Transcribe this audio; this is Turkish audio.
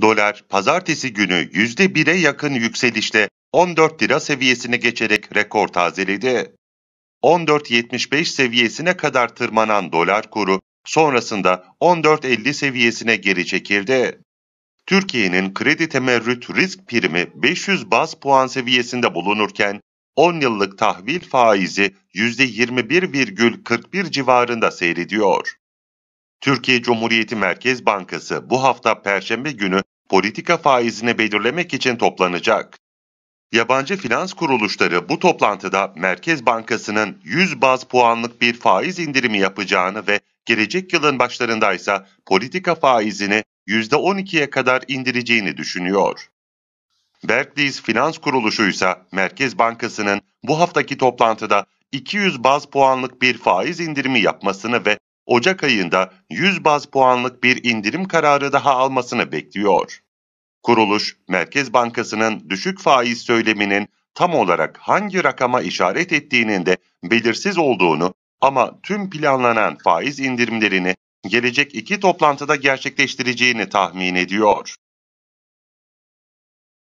Dolar pazartesi günü %1'e yakın yükselişle 14 lira seviyesine geçerek rekor tazeledi. 14.75 seviyesine kadar tırmanan dolar kuru sonrasında 14.50 seviyesine geri çekildi. Türkiye'nin kredi temerrüt risk primi 500 baz puan seviyesinde bulunurken 10 yıllık tahvil faizi %21,41 civarında seyrediyor. Türkiye Cumhuriyeti Merkez Bankası bu hafta Perşembe günü politika faizini belirlemek için toplanacak. Yabancı finans kuruluşları bu toplantıda Merkez Bankası'nın 100 baz puanlık bir faiz indirimi yapacağını ve gelecek yılın başlarında ise politika faizini %12'ye kadar indireceğini düşünüyor. Barclays Finans Kuruluşu ise Merkez Bankası'nın bu haftaki toplantıda 200 baz puanlık bir faiz indirimi yapmasını ve Ocak ayında 100 baz puanlık bir indirim kararı daha almasını bekliyor. Kuruluş, Merkez Bankası'nın düşük faiz söyleminin tam olarak hangi rakama işaret ettiğinin de belirsiz olduğunu ama tüm planlanan faiz indirimlerini gelecek iki toplantıda gerçekleştireceğini tahmin ediyor.